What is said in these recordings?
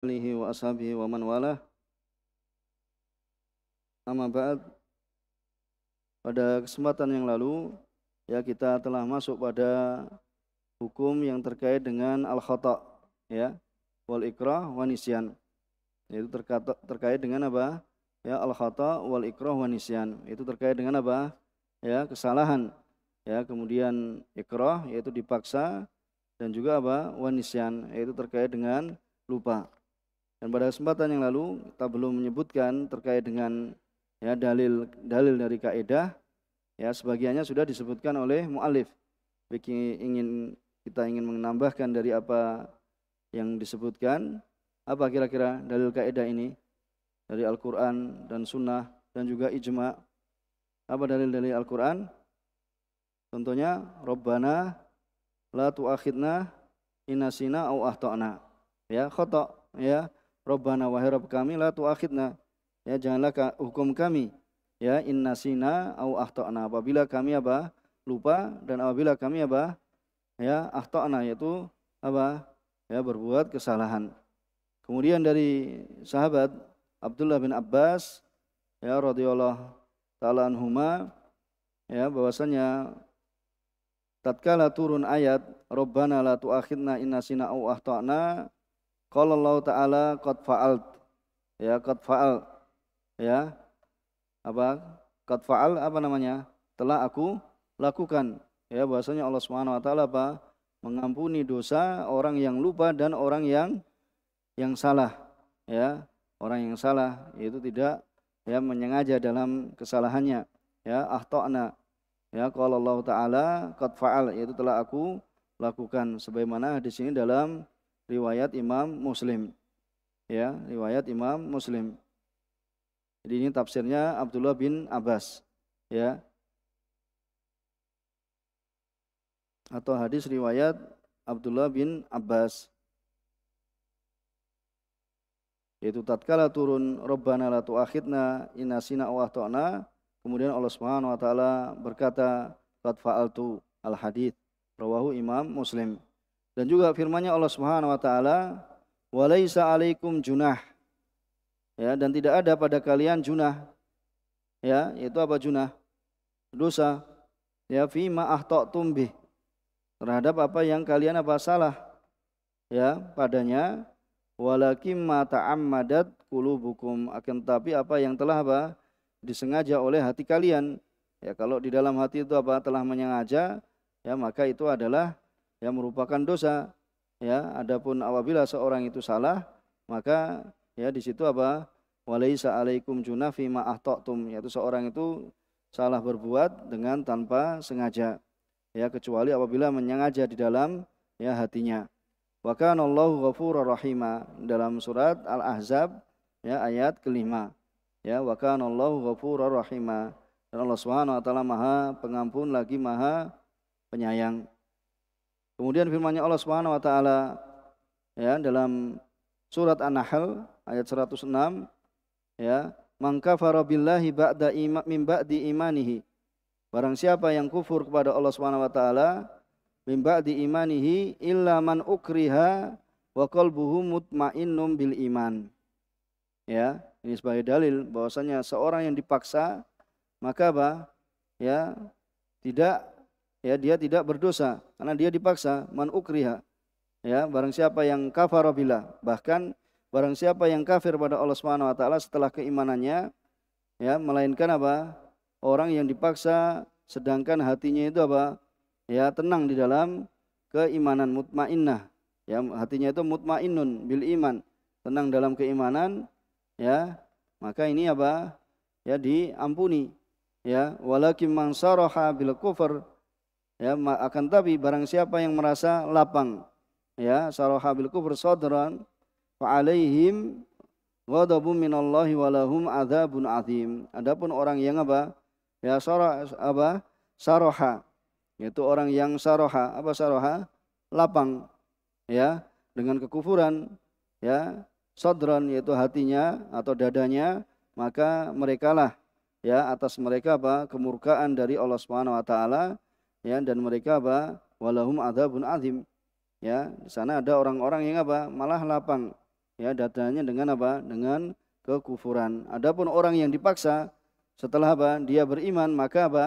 alihi wa ashabihi wa man walah. Amma ba'd. Pada kesempatan yang lalu ya kita telah masuk pada hukum yang terkait dengan al khata ya wal ikrah wa nisyan. Itu terkait dengan apa? Ya al khata wal ikrah wa nisyan. Itu terkait dengan apa? Ya kesalahan. Ya kemudian ikrah yaitu dipaksa dan juga apa? wanisian yaitu terkait dengan lupa. Dan pada kesempatan yang lalu kita belum menyebutkan terkait dengan ya dalil dalil dari kaidah ya sebagiannya sudah disebutkan oleh mualif. Bagi ingin kita ingin menambahkan dari apa yang disebutkan apa kira-kira dalil kaidah ini dari Al-Qur'an dan sunnah dan juga ijma. Apa dalil dari Al-Qur'an? Contohnya Rabbana la tu'akhidna inasina au ahtana. Ya, khotok ya Rabbana wahai Rabb kami la tuakhidna. Ya janganlah ka, hukum kami. Ya inna sina au ahto'na Apabila kami apa? lupa dan apabila kami apa? ya ahto'na yaitu apa? ya berbuat kesalahan. Kemudian dari sahabat Abdullah bin Abbas ya radhiyallahu taala anhuma ya bahwasanya tatkala turun ayat Rabbana la tu'akhidna inna sina au ahto'na Qala Allah taala qad faal, Ya, qad fa'al. Ya. Apa? Qad fa'al apa namanya? Telah aku lakukan. Ya, bahasanya Allah Subhanahu wa taala apa? Mengampuni dosa orang yang lupa dan orang yang yang salah. Ya, orang yang salah itu tidak ya menyengaja dalam kesalahannya. Ya, ahtana. Ya, qala Allah taala qad fa'al, yaitu telah aku lakukan sebagaimana di sini dalam riwayat Imam Muslim. Ya, riwayat Imam Muslim. Jadi ini tafsirnya Abdullah bin Abbas. Ya. Atau hadis riwayat Abdullah bin Abbas. Yaitu tatkala turun Rabbana la tu'akhidna inasina wa ta'na. Kemudian Allah Subhanahu wa taala berkata, "Qad fa'altu al-hadits." Rawahu Imam Muslim. Dan juga firmannya Allah Subhanahu wa taala, "Walaisa 'alaikum junah." Ya, dan tidak ada pada kalian junah. Ya, itu apa junah? Dosa. Ya, fi ma'ah ahta'tum bih. Terhadap apa yang kalian apa salah. Ya, padanya walakin ma ta'ammadat qulubukum akan tapi apa yang telah apa disengaja oleh hati kalian ya kalau di dalam hati itu apa telah menyengaja ya maka itu adalah ya merupakan dosa ya adapun apabila seorang itu salah maka ya di situ apa walaisa alaikum junafi ma ahtatum yaitu seorang itu salah berbuat dengan tanpa sengaja ya kecuali apabila menyengaja di dalam ya hatinya wa kana Allahu ghafurur rahima dalam surat Al-Ahzab ya ayat kelima ya wa kana Allahu ghafurur rahima dan Allah Subhanahu wa taala Maha pengampun lagi Maha penyayang Kemudian firmannya Allah Subhanahu wa taala ya dalam surat An-Nahl ayat 106 ya, "Man kafara billahi ba'da ima, min ba'di imanihi." Barang siapa yang kufur kepada Allah Subhanahu wa taala min ba'di imanihi illa man ukriha wa qalbuhu mutmainnum bil iman. Ya, ini sebagai dalil bahwasanya seorang yang dipaksa maka apa? Ya, tidak ya dia tidak berdosa karena dia dipaksa man ukriha. Ya, barang siapa yang kafar bila, bahkan barang siapa yang kafir pada Allah Subhanahu wa taala setelah keimanannya ya, melainkan apa? Orang yang dipaksa sedangkan hatinya itu apa? Ya, tenang di dalam keimanan mutmainnah. Ya, hatinya itu mutmainun bil iman, tenang dalam keimanan ya. Maka ini apa? Ya diampuni. Ya, walakin man saraha bil kufur Ya, akan tapi barang siapa yang merasa lapang ya sarahabil kufur sadran fa alaihim ghadabun minallahi wa lahum adzabun azim. Adapun orang yang apa? Ya sarah apa? Saroha. Yaitu orang yang saroha. Apa saroha? Lapang. Ya, dengan kekufuran. Ya, sodron yaitu hatinya atau dadanya maka merekalah ya atas mereka apa kemurkaan dari Allah Subhanahu wa taala ya dan mereka apa walahum adzabun azim ya di sana ada orang-orang yang apa malah lapang ya datanya dengan apa dengan kekufuran adapun orang yang dipaksa setelah apa dia beriman maka apa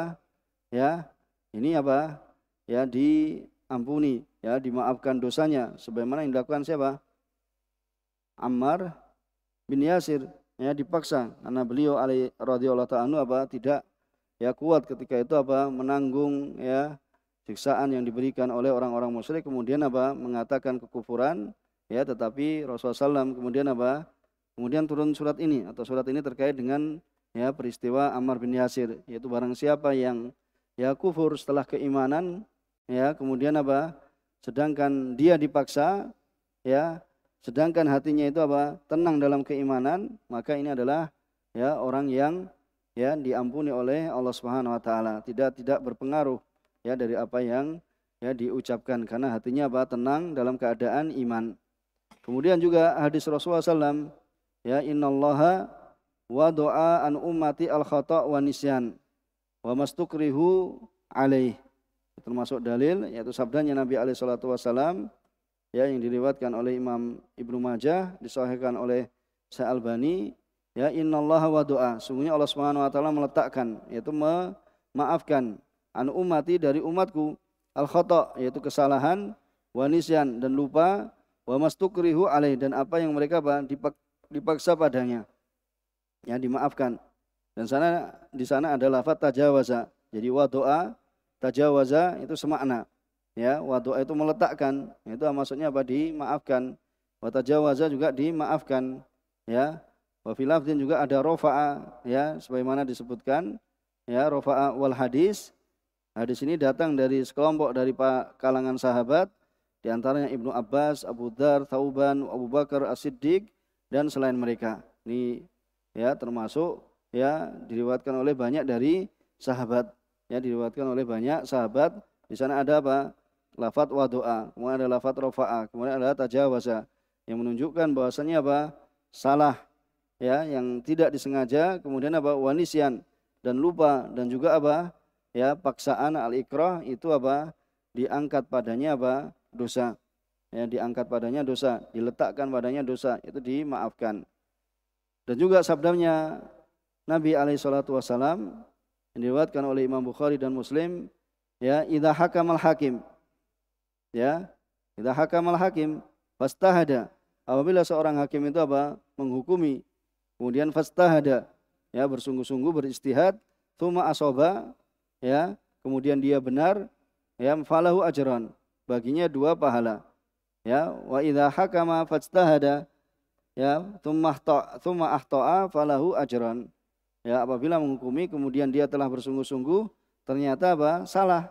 ya ini apa ya diampuni ya dimaafkan dosanya sebagaimana yang dilakukan siapa Ammar bin Yasir ya dipaksa karena beliau alaihi radhiyallahu taala apa tidak ya kuat ketika itu apa menanggung ya siksaan yang diberikan oleh orang-orang musyrik kemudian apa mengatakan kekufuran ya tetapi Rasulullah SAW kemudian apa kemudian turun surat ini atau surat ini terkait dengan ya peristiwa Ammar bin Yasir yaitu barang siapa yang ya kufur setelah keimanan ya kemudian apa sedangkan dia dipaksa ya sedangkan hatinya itu apa tenang dalam keimanan maka ini adalah ya orang yang ya diampuni oleh Allah Subhanahu wa taala, tidak tidak berpengaruh ya dari apa yang ya diucapkan karena hatinya apa tenang dalam keadaan iman. Kemudian juga hadis Rasulullah SAW, ya innallaha wa doa an ummati al khata wa nisyan wa mastukrihu alaih. Termasuk dalil yaitu sabdanya Nabi alaihi salatu wasallam ya yang diriwatkan oleh Imam Ibnu Majah disahihkan oleh Sa'albani Ya innallaha wa doa. Sungguhnya Allah Subhanahu wa taala meletakkan yaitu memaafkan an umati dari umatku al khata yaitu kesalahan wa nisyan dan lupa wa mastukrihu alaih dan apa yang mereka dipaksa padanya. Ya dimaafkan. Dan sana di sana ada lafaz tajawaza. Jadi wa doa tajawaza itu semakna. Ya, wa doa itu meletakkan. Itu maksudnya apa? Dimaafkan. Wa tajawaza juga dimaafkan. Ya, Wa fil juga ada rofa'a ya sebagaimana disebutkan ya rofa'a wal hadis. Hadis ini datang dari sekelompok dari kalangan sahabat di antaranya Ibnu Abbas, Abu Dar, Tauban, Abu Bakar As-Siddiq dan selain mereka. Ini ya termasuk ya diriwatkan oleh banyak dari sahabat ya diriwatkan oleh banyak sahabat di sana ada apa lafat wa doa kemudian ada lafat rofa'a kemudian ada tajawaza yang menunjukkan bahwasannya apa salah ya yang tidak disengaja kemudian apa wanisian dan lupa dan juga apa ya paksaan al ikrah itu apa diangkat padanya apa dosa ya diangkat padanya dosa diletakkan padanya dosa itu dimaafkan dan juga sabdanya Nabi alaihi salatu wasalam yang diriwayatkan oleh Imam Bukhari dan Muslim ya idza hakamal hakim ya idza hakamal hakim fastahada apabila seorang hakim itu apa menghukumi Kemudian fastahada, ya bersungguh-sungguh beristihad, tuma asoba, ya, kemudian dia benar, ya falahu ajran. Baginya dua pahala. Ya, wa idza hakama fastahada, ya, tuma tuma ahta'a falahu ajran. Ya, apabila menghukumi kemudian dia telah bersungguh-sungguh, ternyata apa? salah.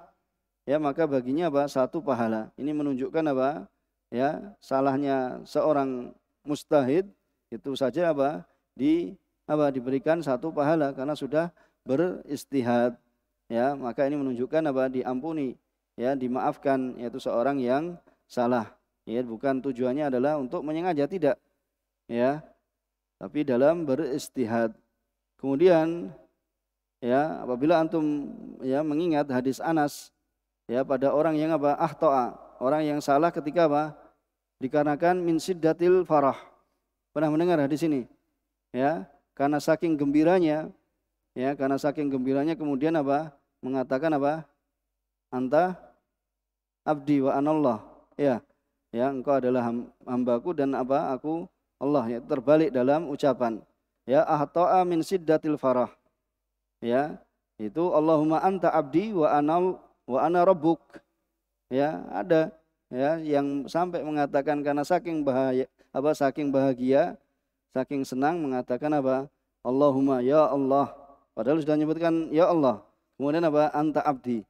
Ya, maka baginya apa? satu pahala. Ini menunjukkan apa? Ya, salahnya seorang mustahid itu saja apa? di apa diberikan satu pahala karena sudah beristihad ya maka ini menunjukkan apa diampuni ya dimaafkan yaitu seorang yang salah ya bukan tujuannya adalah untuk menyengaja tidak ya tapi dalam beristihad kemudian ya apabila antum ya mengingat hadis Anas ya pada orang yang apa ah toa orang yang salah ketika apa dikarenakan min siddatil farah pernah mendengar hadis ini ya karena saking gembiranya ya karena saking gembiranya kemudian apa mengatakan apa anta abdi wa anallah ya ya engkau adalah hambaku dan apa aku Allah ya terbalik dalam ucapan ya ahta'a min siddatil farah ya itu Allahumma anta abdi wa anal wa ana rabbuk ya ada ya yang sampai mengatakan karena saking bahaya apa saking bahagia saking senang mengatakan apa? Allahumma ya Allah. Padahal sudah menyebutkan ya Allah. Kemudian apa? Anta abdi.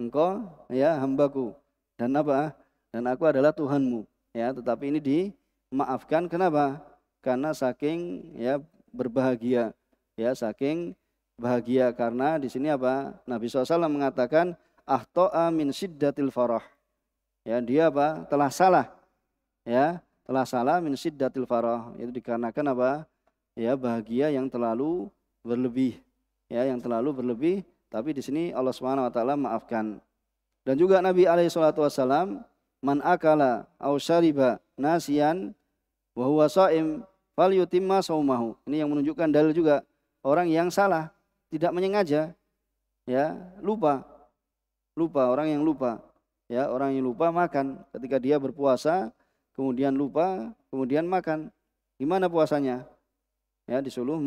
Engkau ya hambaku. Dan apa? Dan aku adalah Tuhanmu. Ya, tetapi ini dimaafkan kenapa? Karena saking ya berbahagia. Ya, saking bahagia karena di sini apa? Nabi SAW mengatakan ahto'a min siddatil farah. Ya, dia apa? Telah salah. Ya, telah salah min syiddatil farah itu dikarenakan apa ya bahagia yang terlalu berlebih ya yang terlalu berlebih tapi di sini Allah Subhanahu wa taala maafkan dan juga Nabi alaihi salatu wasallam man akala au syariba nasian wa huwa shaim falyutimma saumahu ini yang menunjukkan dalil juga orang yang salah tidak menyengaja ya lupa lupa orang yang lupa ya orang yang lupa makan ketika dia berpuasa kemudian lupa, kemudian makan. Gimana puasanya? Ya, disuruh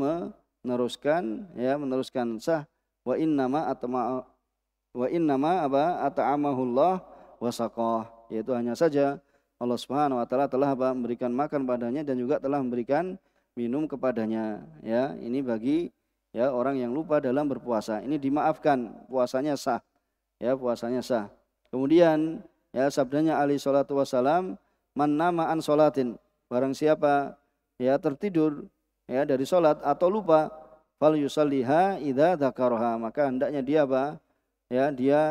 meneruskan ya, meneruskan sah wa innama atama wa innama apa at'amahullah wasaqah yaitu hanya saja Allah Subhanahu wa taala telah apa, memberikan makan padanya dan juga telah memberikan minum kepadanya ya ini bagi ya orang yang lupa dalam berpuasa ini dimaafkan puasanya sah ya puasanya sah kemudian ya sabdanya ali salatu wasalam man an solatin barang siapa ya tertidur ya dari solat atau lupa fal yusalliha idza dzakaraha maka hendaknya dia apa ya dia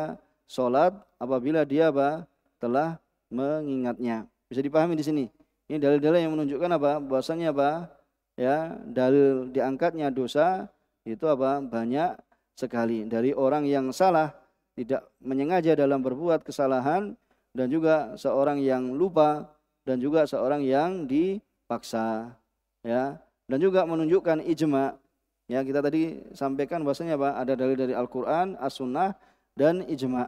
solat apabila dia apa telah mengingatnya bisa dipahami di sini ini dalil-dalil yang menunjukkan apa bahwasanya apa ya dalil diangkatnya dosa itu apa banyak sekali dari orang yang salah tidak menyengaja dalam berbuat kesalahan dan juga seorang yang lupa dan juga seorang yang dipaksa ya dan juga menunjukkan ijma ya kita tadi sampaikan bahasanya Pak ada dalil dari Al-Qur'an As-Sunnah dan ijma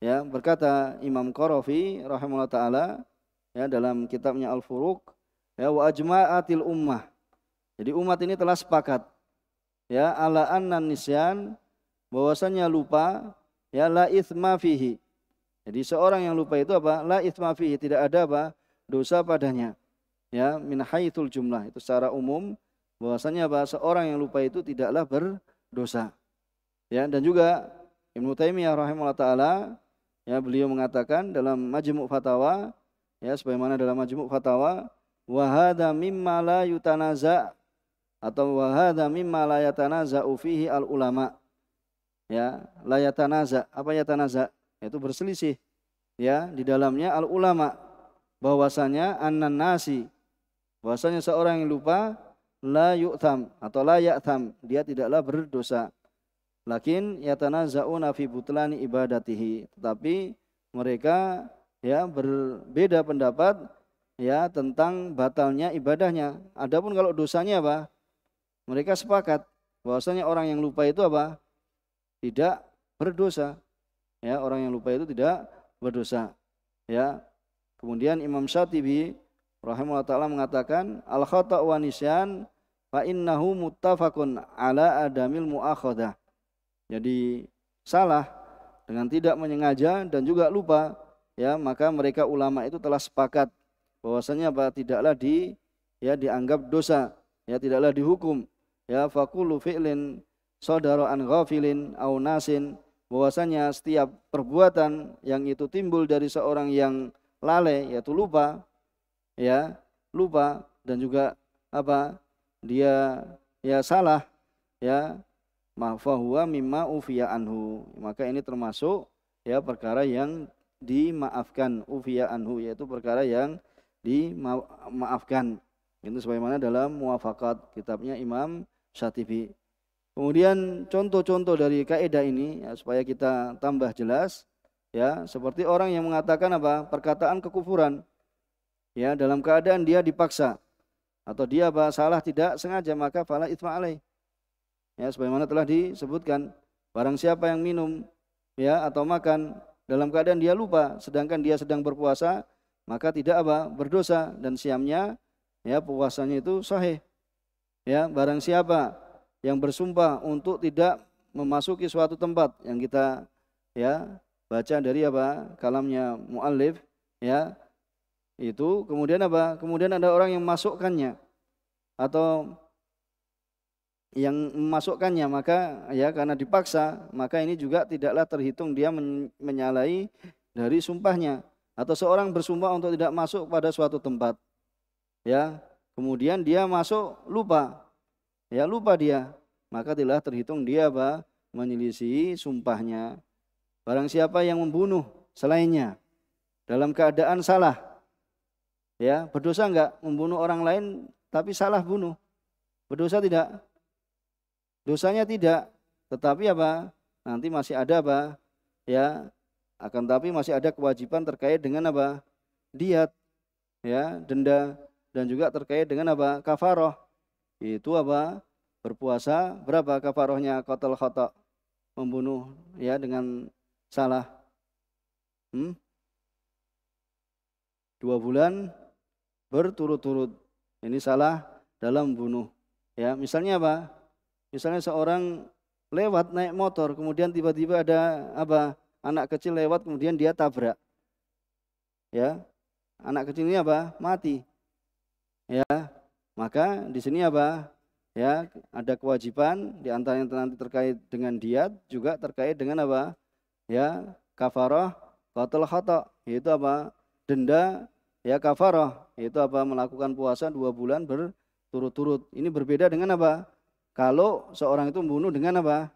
ya berkata Imam Qarafi rahimahullah taala ya dalam kitabnya Al-Furuq ya wa ajma'atil ummah jadi umat ini telah sepakat ya ala annan nisyan bahwasanya lupa ya la ithma fihi jadi seorang yang lupa itu apa la ithma fihi tidak ada apa dosa padanya. Ya, min haitsul jumlah itu secara umum bahwasanya bahasa orang yang lupa itu tidaklah berdosa. Ya, dan juga Ibnu Taimiyah rahimahullah taala ya beliau mengatakan dalam Majmu' Fatawa ya sebagaimana dalam Majmu' Fatawa wa hadza mimma la yutanaza atau wa hadza mimma la yatanaza fihi al ulama. Ya, la yatanaza. Apa yatanaza? Itu berselisih ya di dalamnya al ulama bahwasanya anan nasi bahwasanya seorang yang lupa la yu'tam atau la ya'tam dia tidaklah berdosa lakin yatanaza'una fi butlani ibadatihi tetapi mereka ya berbeda pendapat ya tentang batalnya ibadahnya adapun kalau dosanya apa mereka sepakat bahwasanya orang yang lupa itu apa tidak berdosa ya orang yang lupa itu tidak berdosa ya Kemudian Imam Syatibi rahimahullah taala mengatakan al khata wa nisyan fa innahu muttafaqun ala adamil muakhadah. Jadi salah dengan tidak menyengaja dan juga lupa ya maka mereka ulama itu telah sepakat bahwasanya apa tidaklah di ya dianggap dosa ya tidaklah dihukum ya fakulu fi'lin saudara an ghafilin au nasin bahwasanya setiap perbuatan yang itu timbul dari seorang yang lalai yaitu lupa ya lupa dan juga apa dia ya salah ya mahfahuwa mimma ufiya anhu maka ini termasuk ya perkara yang dimaafkan ufiya anhu yaitu perkara yang dimaafkan itu sebagaimana dalam muafakat kitabnya Imam Syatibi kemudian contoh-contoh dari kaidah ini ya, supaya kita tambah jelas ya seperti orang yang mengatakan apa perkataan kekufuran ya dalam keadaan dia dipaksa atau dia apa salah tidak sengaja maka fala itma alaih ya sebagaimana telah disebutkan barang siapa yang minum ya atau makan dalam keadaan dia lupa sedangkan dia sedang berpuasa maka tidak apa berdosa dan siamnya ya puasanya itu sahih ya barang siapa yang bersumpah untuk tidak memasuki suatu tempat yang kita ya baca dari apa kalamnya muallif ya itu kemudian apa kemudian ada orang yang masukkannya atau yang memasukkannya maka ya karena dipaksa maka ini juga tidaklah terhitung dia menyalahi dari sumpahnya atau seorang bersumpah untuk tidak masuk pada suatu tempat ya kemudian dia masuk lupa ya lupa dia maka tidaklah terhitung dia apa menyelisih sumpahnya Barang siapa yang membunuh selainnya dalam keadaan salah, ya berdosa enggak membunuh orang lain tapi salah bunuh? Berdosa tidak? Dosanya tidak, tetapi apa? Nanti masih ada apa? Ya, akan tapi masih ada kewajiban terkait dengan apa? Diat, ya, denda dan juga terkait dengan apa? Kafaroh. Itu apa? Berpuasa berapa kafarohnya kotel khotok membunuh ya dengan Salah. Hmm? Dua bulan berturut-turut. Ini salah dalam bunuh. Ya, misalnya apa? Misalnya seorang lewat naik motor, kemudian tiba-tiba ada apa? Anak kecil lewat, kemudian dia tabrak. Ya, anak kecil ini apa? Mati. Ya, maka di sini apa? Ya, ada kewajiban di antara yang nanti terkait dengan diat juga terkait dengan apa? ya kafaroh kotel khotok yaitu apa denda ya kafaroh yaitu apa melakukan puasa dua bulan berturut-turut ini berbeda dengan apa kalau seorang itu membunuh dengan apa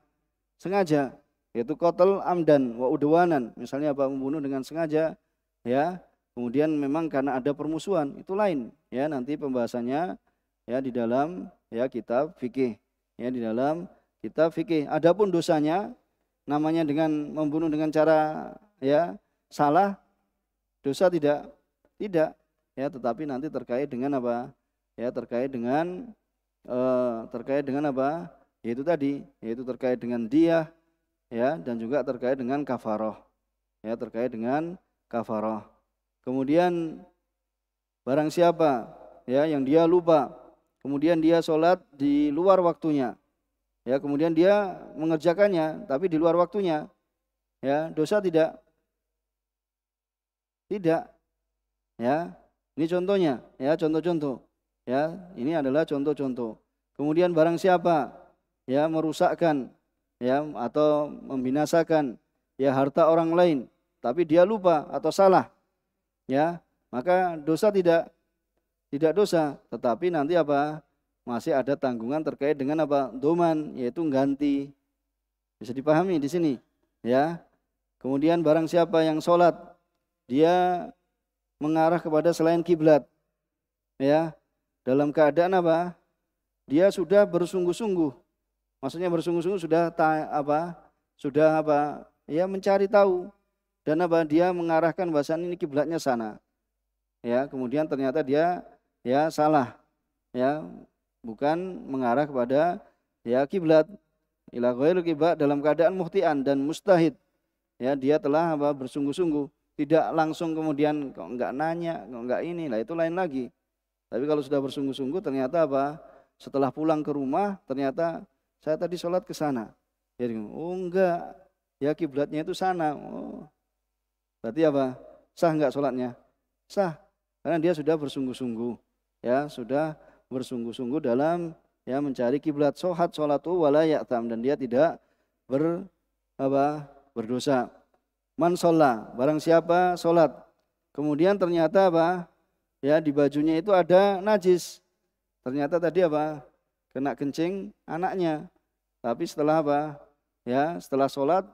sengaja yaitu kotel amdan wa udwanan misalnya apa membunuh dengan sengaja ya kemudian memang karena ada permusuhan itu lain ya nanti pembahasannya ya di dalam ya kitab fikih ya di dalam kitab fikih adapun dosanya namanya dengan membunuh dengan cara ya salah dosa tidak tidak ya tetapi nanti terkait dengan apa ya terkait dengan eh, terkait dengan apa yaitu tadi yaitu terkait dengan dia ya dan juga terkait dengan kafaroh ya terkait dengan kafaroh kemudian barang siapa ya yang dia lupa kemudian dia sholat di luar waktunya ya kemudian dia mengerjakannya tapi di luar waktunya ya dosa tidak tidak ya ini contohnya ya contoh-contoh ya ini adalah contoh-contoh kemudian barang siapa ya merusakkan ya atau membinasakan ya harta orang lain tapi dia lupa atau salah ya maka dosa tidak tidak dosa tetapi nanti apa masih ada tanggungan terkait dengan apa? Doman, yaitu ganti. Bisa dipahami di sini, ya. Kemudian barang siapa yang sholat, dia mengarah kepada selain kiblat, ya. Dalam keadaan apa? Dia sudah bersungguh-sungguh. Maksudnya bersungguh-sungguh sudah ta, apa? Sudah apa? Ya mencari tahu dan apa? Dia mengarahkan bahasan ini kiblatnya sana. Ya, kemudian ternyata dia ya salah. Ya, bukan mengarah kepada ya kiblat ila ghairil kiblat dalam keadaan muhtian dan mustahid ya dia telah apa bersungguh-sungguh tidak langsung kemudian kok enggak nanya kok enggak ini lah itu lain lagi tapi kalau sudah bersungguh-sungguh ternyata apa setelah pulang ke rumah ternyata saya tadi sholat ke sana ya oh enggak ya kiblatnya itu sana oh berarti apa sah enggak sholatnya sah karena dia sudah bersungguh-sungguh ya sudah bersungguh-sungguh dalam ya mencari kiblat sholat solatu wala ya'tam dan dia tidak ber apa berdosa man sholat barang siapa sholat kemudian ternyata apa ya di bajunya itu ada najis ternyata tadi apa kena kencing anaknya tapi setelah apa ya setelah sholat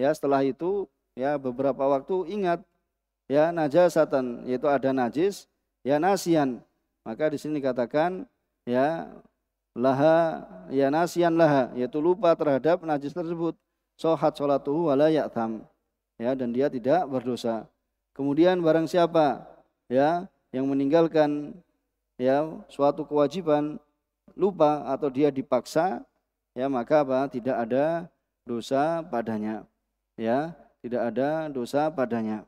ya setelah itu ya beberapa waktu ingat ya najasatan yaitu ada najis ya nasian maka di sini dikatakan ya laha ya nasian laha yaitu lupa terhadap najis tersebut. Sohat sholatuhu wala ya'tham. Ya dan dia tidak berdosa. Kemudian barang siapa ya yang meninggalkan ya suatu kewajiban lupa atau dia dipaksa ya maka apa tidak ada dosa padanya ya tidak ada dosa padanya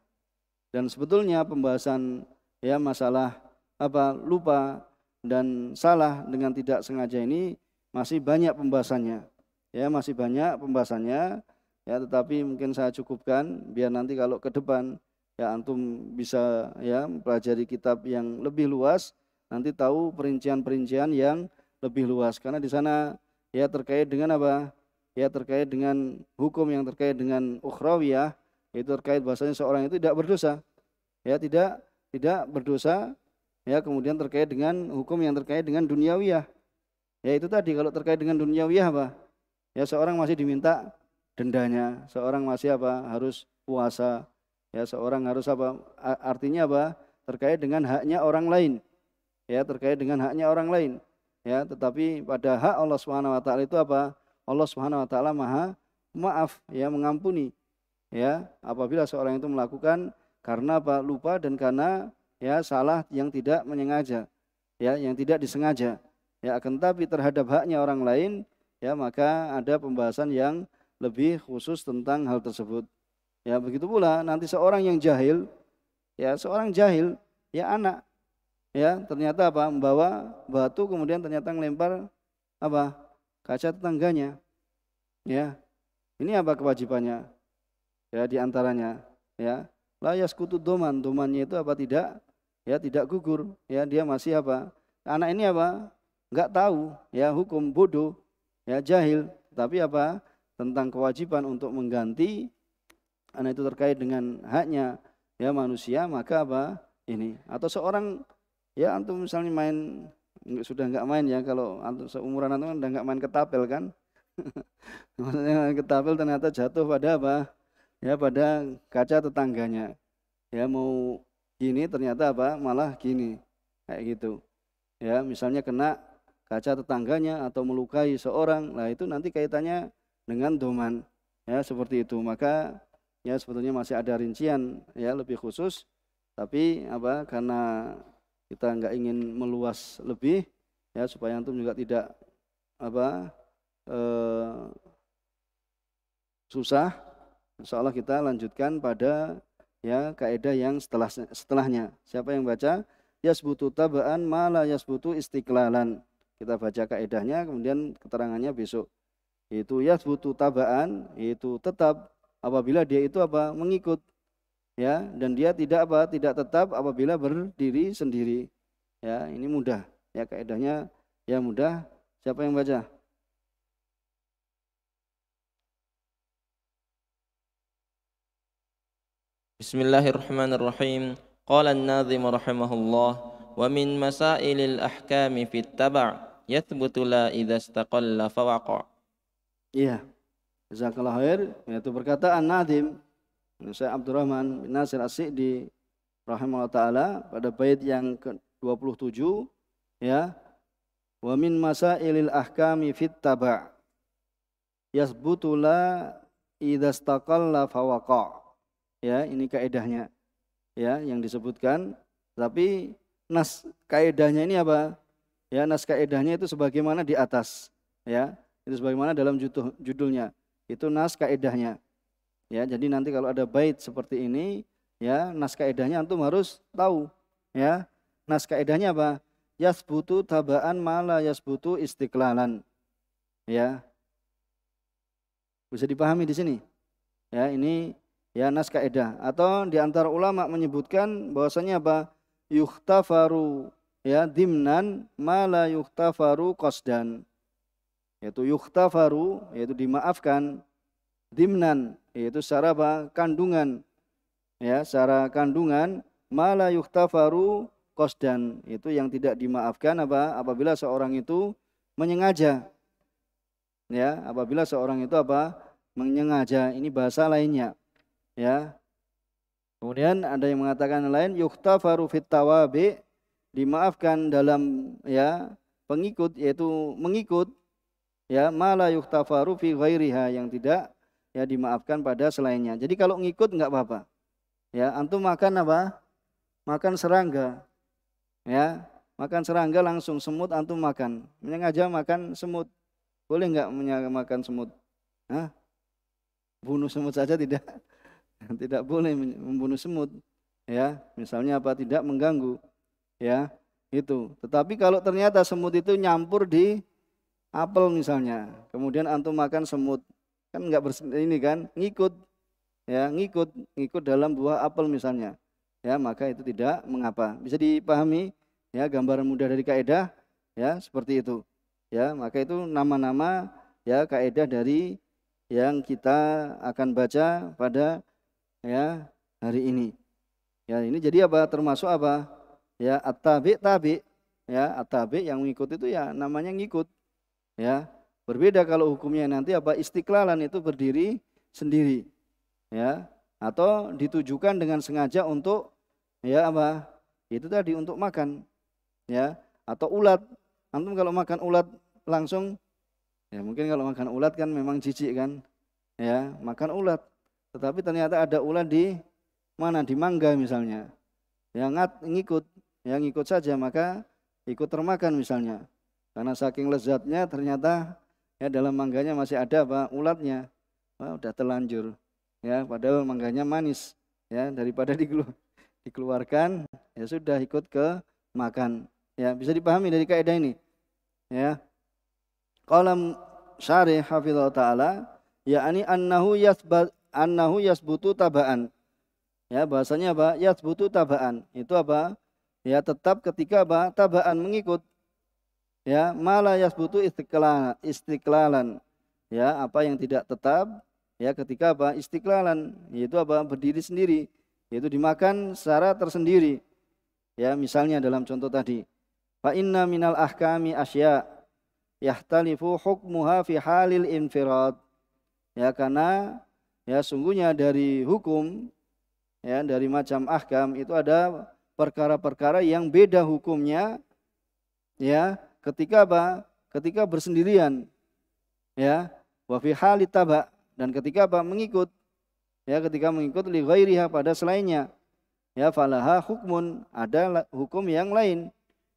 dan sebetulnya pembahasan ya masalah apa lupa dan salah dengan tidak sengaja ini masih banyak pembahasannya. Ya, masih banyak pembahasannya. Ya, tetapi mungkin saya cukupkan biar nanti kalau ke depan ya antum bisa ya mempelajari kitab yang lebih luas, nanti tahu perincian-perincian yang lebih luas karena di sana ya terkait dengan apa? Ya terkait dengan hukum yang terkait dengan ukhrawiyah, itu terkait bahasanya seorang itu tidak berdosa. Ya, tidak tidak berdosa ya kemudian terkait dengan hukum yang terkait dengan duniawiyah ya itu tadi kalau terkait dengan duniawiyah apa ya seorang masih diminta dendanya seorang masih apa harus puasa ya seorang harus apa artinya apa terkait dengan haknya orang lain ya terkait dengan haknya orang lain ya tetapi pada hak Allah Subhanahu wa taala itu apa Allah Subhanahu wa taala maha maaf ya mengampuni ya apabila seorang itu melakukan karena apa lupa dan karena ya salah yang tidak menyengaja ya yang tidak disengaja ya akan tapi terhadap haknya orang lain ya maka ada pembahasan yang lebih khusus tentang hal tersebut ya begitu pula nanti seorang yang jahil ya seorang jahil ya anak ya ternyata apa membawa batu kemudian ternyata ngelempar apa kaca tetangganya ya ini apa kewajibannya ya diantaranya ya layas kutu doman domannya itu apa tidak ya tidak gugur ya dia masih apa anak ini apa nggak tahu ya hukum bodoh ya jahil tapi apa tentang kewajiban untuk mengganti anak itu terkait dengan haknya ya manusia maka apa ini atau seorang ya antum misalnya main sudah nggak main ya kalau antum seumuran antum kan udah nggak main ketapel kan maksudnya ketapel ternyata jatuh pada apa ya pada kaca tetangganya ya mau gini ternyata apa malah gini kayak gitu ya misalnya kena kaca tetangganya atau melukai seorang lah itu nanti kaitannya dengan doman ya seperti itu maka ya sebetulnya masih ada rincian ya lebih khusus tapi apa karena kita nggak ingin meluas lebih ya supaya antum juga tidak apa eh, susah insyaallah kita lanjutkan pada ya kaidah yang setelah setelahnya. Siapa yang baca? Yasbutu tabaan mala yasbutu istiklalan. Kita baca kaidahnya kemudian keterangannya besok. Itu yasbutu tabaan itu tetap apabila dia itu apa? mengikut ya dan dia tidak apa? tidak tetap apabila berdiri sendiri. Ya, ini mudah. Ya kaidahnya ya mudah. Siapa yang baca? Bismillahirrahmanirrahim. Qala an-nazim rahimahullah wa min masailil ahkami fit tab' yathbutu la idza istaqalla waqa. Iya. Jazakallahu khair yaitu perkataan Nadim Saya Abdurrahman bin Nasir As-Sidi rahimahullah taala pada bait yang ke-27 ya. Wa min masailil ahkami fit tab' yasbutu la idza istaqalla waqa' ya ini kaedahnya ya yang disebutkan tapi nas kaedahnya ini apa ya nas kaedahnya itu sebagaimana di atas ya itu sebagaimana dalam judul, judulnya itu nas kaedahnya ya jadi nanti kalau ada bait seperti ini ya nas kaedahnya antum harus tahu ya nas kaedahnya apa yasbutu tabaan mala yasbutu istiklalan ya bisa dipahami di sini ya ini Ya, nas kaidah atau di antara ulama menyebutkan bahwasanya apa? Yuhtafaru ya dimnan mala yuhtafaru kosdan Yaitu yuhtafaru yaitu dimaafkan dimnan yaitu secara apa? kandungan. Ya, secara kandungan mala yuhtafaru kosdan itu yang tidak dimaafkan apa apabila seorang itu menyengaja. Ya, apabila seorang itu apa? menyengaja. Ini bahasa lainnya ya kemudian ada yang mengatakan lain yukta farufit tawabi dimaafkan dalam ya pengikut yaitu mengikut ya mala yuktafaru fi ghairiha yang tidak ya dimaafkan pada selainnya jadi kalau mengikut enggak apa-apa ya antum makan apa makan serangga ya makan serangga langsung semut antum makan menyengaja makan semut boleh enggak menyengaja makan semut Hah? bunuh semut saja tidak tidak boleh membunuh semut ya misalnya apa tidak mengganggu ya itu tetapi kalau ternyata semut itu nyampur di apel misalnya kemudian antum makan semut kan nggak ini kan ngikut ya ngikut ngikut dalam buah apel misalnya ya maka itu tidak mengapa bisa dipahami ya gambaran mudah dari kaidah ya seperti itu ya maka itu nama-nama ya kaidah dari yang kita akan baca pada ya hari ini. Ya, ini jadi apa termasuk apa? Ya, at-tabi tabi. Ya, at yang ngikut itu ya namanya ngikut. Ya. Berbeda kalau hukumnya nanti apa istiklalan itu berdiri sendiri. Ya, atau ditujukan dengan sengaja untuk ya apa? Itu tadi untuk makan. Ya, atau ulat. Antum kalau makan ulat langsung ya mungkin kalau makan ulat kan memang jijik kan. Ya, makan ulat tetapi ternyata ada ular di mana di mangga misalnya. Yang ngikut, yang ngikut saja maka ikut termakan misalnya. Karena saking lezatnya ternyata ya dalam mangganya masih ada apa ulatnya. Wah, udah telanjur Ya, padahal mangganya manis ya daripada dikelu dikeluarkan ya sudah ikut ke makan. Ya, bisa dipahami dari kaidah ini. Ya. kolam Syarih hafizallahu taala yakni annahu annahu yasbutu tabaan. Ya, bahasanya apa? Yasbutu tabaan. Itu apa? Ya, tetap ketika apa? Tabaan mengikut. Ya, mala yasbutu istiklal, istiklalan. Ya, apa yang tidak tetap ya ketika apa? Istiklalan, itu apa? berdiri sendiri, yaitu dimakan secara tersendiri. Ya, misalnya dalam contoh tadi, fa inna minal ahkami asya yahtalifu hukmuha fi halil infirad. Ya, karena Ya, sungguhnya dari hukum ya dari macam ahkam itu ada perkara-perkara yang beda hukumnya ya ketika apa? Ketika bersendirian. Ya, wa fi taba dan ketika apa? mengikut. Ya, ketika mengikut li ghairiha pada selainnya. Ya, falaha hukmun, ada hukum yang lain.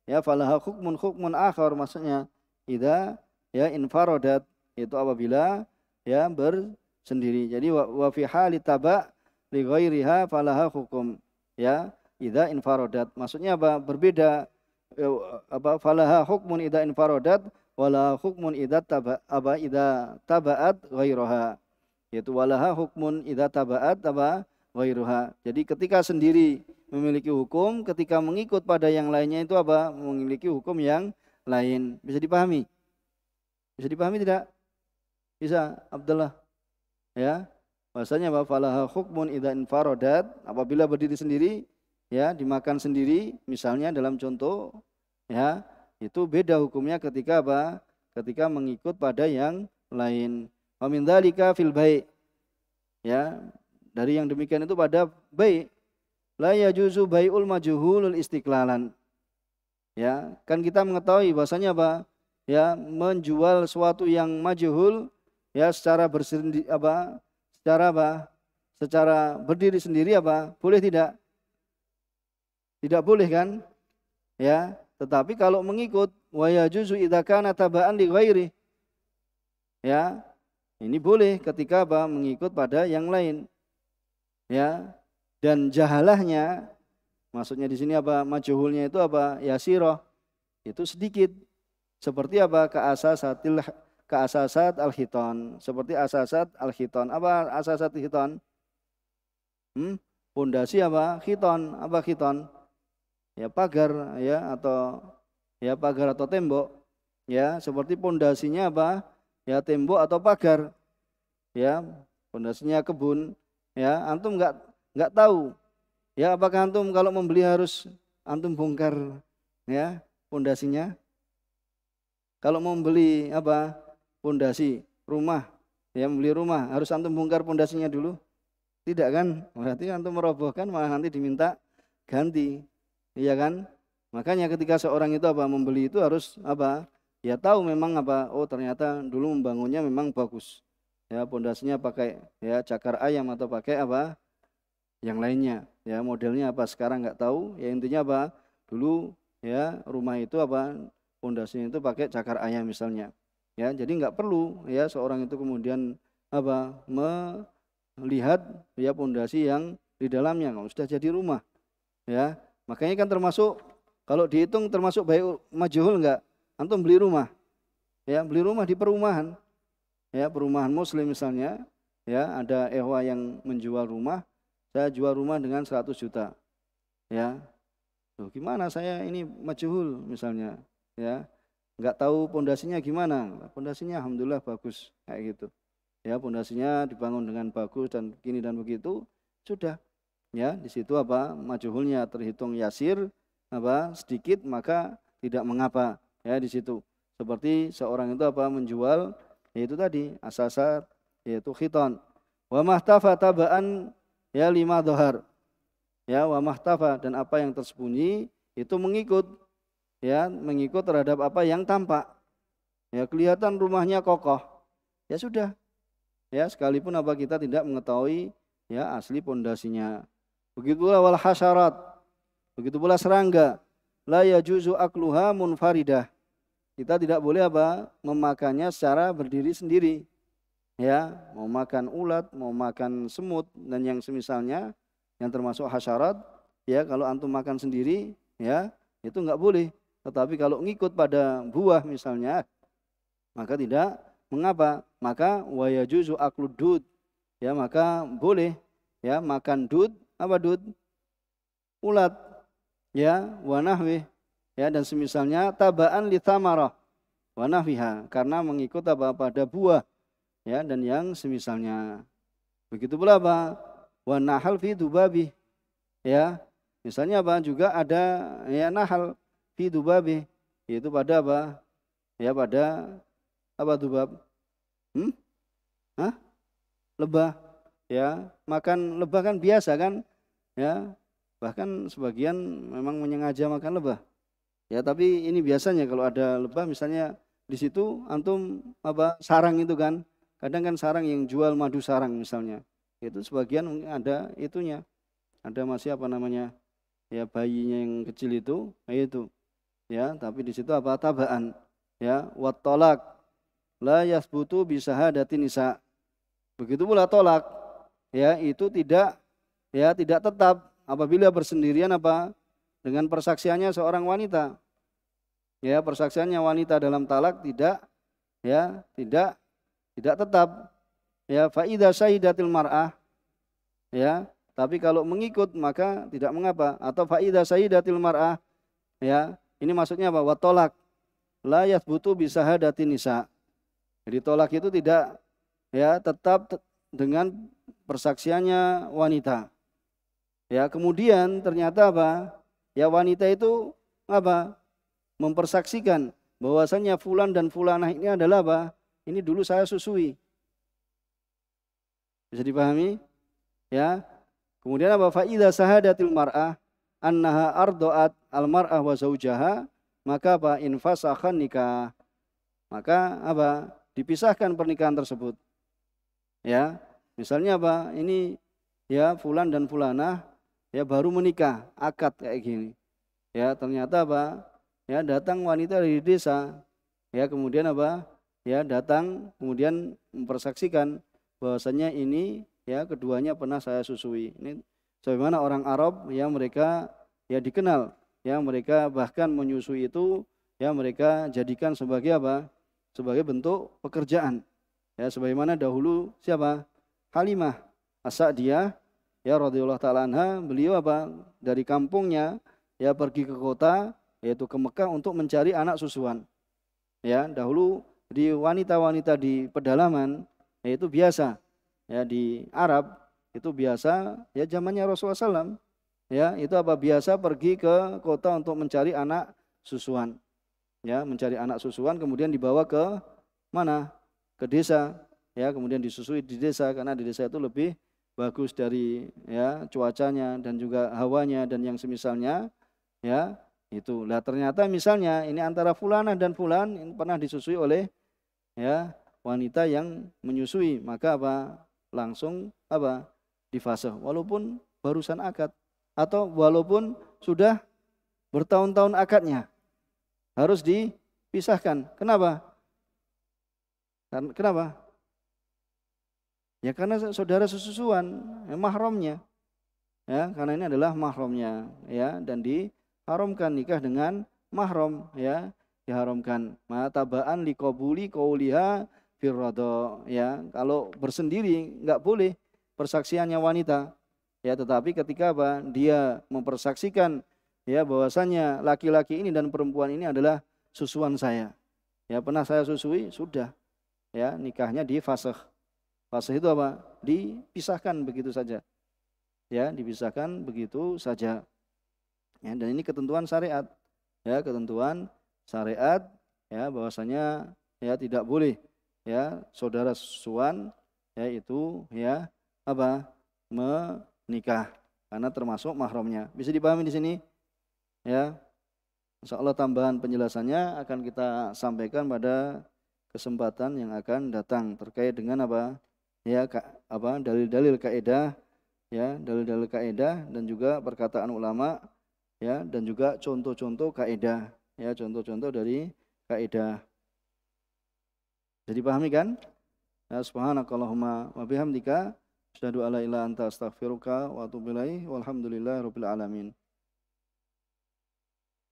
Ya, falaha hukmun hukmun akhar maksudnya. Idza ya infarodat itu apabila ya ber sendiri. Jadi wa fi hali taba li ghairiha falaha hukum ya idza infarodat. Maksudnya apa? Berbeda eh, apa falaha hukmun idza infarodat wala hukmun idza taba apa idza tabaat ghairaha. Yaitu walaha hukmun idza tabaat apa ghairaha. Jadi ketika sendiri memiliki hukum, ketika mengikut pada yang lainnya itu apa? memiliki hukum yang lain. Bisa dipahami? Bisa dipahami tidak? Bisa, Abdullah ya bahasanya wa falaha hukmun idza infaradat apabila berdiri sendiri ya dimakan sendiri misalnya dalam contoh ya itu beda hukumnya ketika apa ketika mengikut pada yang lain wa min dzalika fil baik, ya dari yang demikian itu pada baik. la yajuzu baiul majhulul istiklalan ya kan kita mengetahui bahasanya apa ya menjual suatu yang majhul ya secara bersendi apa secara apa secara berdiri sendiri apa boleh tidak tidak boleh kan ya tetapi kalau mengikut wa yajuzu idza kana tabaan li ghairi ya ini boleh ketika apa mengikut pada yang lain ya dan jahalahnya maksudnya di sini apa majuhulnya itu apa yasiroh itu sedikit seperti apa keasa satil ke asasat al-hiton. Seperti asasat al-hiton. Apa asasat hiton? Hmm? Pondasi apa? Hiton. Apa hiton? Ya pagar ya atau ya pagar atau tembok. Ya, seperti pondasinya apa? Ya tembok atau pagar. Ya, pondasinya kebun. Ya, antum nggak nggak tahu. Ya, apakah antum kalau membeli harus antum bongkar ya pondasinya? Kalau membeli apa pondasi rumah, ya membeli rumah, harus antum bongkar pondasinya dulu. Tidak kan? Berarti antum merobohkan malah nanti diminta ganti. Iya kan? Makanya ketika seorang itu apa membeli itu harus apa? Ya tahu memang apa? Oh ternyata dulu membangunnya memang bagus. Ya pondasinya pakai ya cakar ayam atau pakai apa? Yang lainnya. Ya modelnya apa sekarang nggak tahu. Ya intinya apa? Dulu ya rumah itu apa? Pondasinya itu pakai cakar ayam misalnya. Ya, jadi nggak perlu ya seorang itu kemudian apa melihat ya pondasi yang di dalamnya kalau sudah jadi rumah. Ya, makanya kan termasuk kalau dihitung termasuk baik majuhul nggak? Antum beli rumah. Ya, beli rumah di perumahan. Ya, perumahan muslim misalnya, ya ada ehwa yang menjual rumah, saya jual rumah dengan 100 juta. Ya. Loh, gimana saya ini majuhul misalnya, ya nggak tahu pondasinya gimana pondasinya alhamdulillah bagus kayak gitu ya pondasinya dibangun dengan bagus dan begini dan begitu sudah ya di situ apa majuhulnya terhitung yasir apa sedikit maka tidak mengapa ya di situ seperti seorang itu apa menjual ya yaitu tadi asasar yaitu khiton wa mahtafa tabaan ya lima dohar ya wa mahtafa dan apa yang tersembunyi itu mengikut ya mengikut terhadap apa yang tampak ya kelihatan rumahnya kokoh ya sudah ya sekalipun apa kita tidak mengetahui ya asli pondasinya begitulah wal hasyarat begitu pula serangga la yajuzu akluha munfaridah kita tidak boleh apa memakannya secara berdiri sendiri ya mau makan ulat mau makan semut dan yang semisalnya yang termasuk hasyarat ya kalau antum makan sendiri ya itu enggak boleh tetapi kalau ngikut pada buah misalnya, maka tidak mengapa. Maka wayajuzu aklu dud. Ya, maka boleh ya makan dud apa dud? Ulat. Ya, wanahwi. Ya, dan semisalnya tabaan li tamarah wanahwiha karena mengikut apa pada buah. Ya, dan yang semisalnya. Begitu pula apa? Wanahal fi dubabi. Ya, misalnya apa juga ada ya nahal fi dubabi yaitu pada apa? Ya pada apa dubab? Hmm? Hah? Lebah. Ya, makan lebah kan biasa kan? Ya, bahkan sebagian memang menyengaja makan lebah. Ya, tapi ini biasanya kalau ada lebah misalnya di situ antum apa sarang itu kan? Kadang kan sarang yang jual madu sarang misalnya. Itu sebagian ada itunya. Ada masih apa namanya? Ya bayinya yang kecil itu, nah, itu ya tapi di situ apa tabaan ya wat tolak la yasbutu bisahadati nisa begitu pula tolak ya itu tidak ya tidak tetap apabila bersendirian apa dengan persaksiannya seorang wanita ya persaksiannya wanita dalam talak tidak ya tidak tidak tetap ya faida sayyidatil mar'ah ya tapi kalau mengikut maka tidak mengapa atau faida sayyidatil mar'ah ya ini maksudnya apa? Watolak. Layat butuh bisa hadati nisa. Jadi tolak itu tidak ya tetap dengan persaksiannya wanita. Ya, kemudian ternyata apa? Ya wanita itu apa? Mempersaksikan bahwasanya fulan dan fulanah ini adalah apa? Ini dulu saya susui. Bisa dipahami? Ya. Kemudian apa? Faidah sahadatil mar'ah annaha ardoat almar'ah wa zaujaha maka apa infasakhan nikah maka apa dipisahkan pernikahan tersebut ya misalnya apa ini ya fulan dan fulanah ya baru menikah akad kayak gini ya ternyata apa ya datang wanita dari desa ya kemudian apa ya datang kemudian mempersaksikan bahwasanya ini ya keduanya pernah saya susui ini Sebagaimana orang Arab yang mereka ya dikenal ya mereka bahkan menyusui itu ya mereka jadikan sebagai apa? Sebagai bentuk pekerjaan. Ya sebagaimana dahulu siapa? Halimah asa dia ya radhiyallahu taala anha, beliau apa? Dari kampungnya ya pergi ke kota yaitu ke Mekah untuk mencari anak susuan. Ya, dahulu di wanita-wanita di pedalaman yaitu biasa ya di Arab itu biasa ya zamannya Rasulullah SAW ya itu apa biasa pergi ke kota untuk mencari anak susuan ya mencari anak susuan kemudian dibawa ke mana ke desa ya kemudian disusui di desa karena di desa itu lebih bagus dari ya cuacanya dan juga hawanya dan yang semisalnya ya itu lah ternyata misalnya ini antara fulanah dan fulan ini pernah disusui oleh ya wanita yang menyusui maka apa langsung apa di fase walaupun barusan akad atau walaupun sudah bertahun-tahun akadnya harus dipisahkan. Kenapa? Kan, kenapa? Ya karena saudara sesusuan, ya, mahramnya. Ya, karena ini adalah mahramnya, ya, dan diharamkan nikah dengan mahram, ya, diharamkan. Matabaan liqabuli qauliha firradha ya. Kalau bersendiri nggak boleh persaksiannya wanita ya tetapi ketika apa dia mempersaksikan ya bahwasanya laki-laki ini dan perempuan ini adalah susuan saya ya pernah saya susui sudah ya nikahnya di fase fase itu apa dipisahkan begitu saja ya dipisahkan begitu saja ya dan ini ketentuan syariat ya ketentuan syariat ya bahwasanya ya tidak boleh ya saudara susuan ya itu ya apa? menikah karena termasuk mahramnya. Bisa dipahami di sini? Ya. Insya Allah tambahan penjelasannya akan kita sampaikan pada kesempatan yang akan datang terkait dengan apa? Ya, ka, apa dalil-dalil kaidah ya, dalil-dalil kaidah dan juga perkataan ulama ya dan juga contoh-contoh kaidah ya, contoh-contoh dari kaidah. Jadi pahami kan? Ya, subhanakallahumma wa bihamdika Asyhadu alla ilaha anta astaghfiruka wa atubu walhamdulillahi Walhamdulillahirabbil alamin.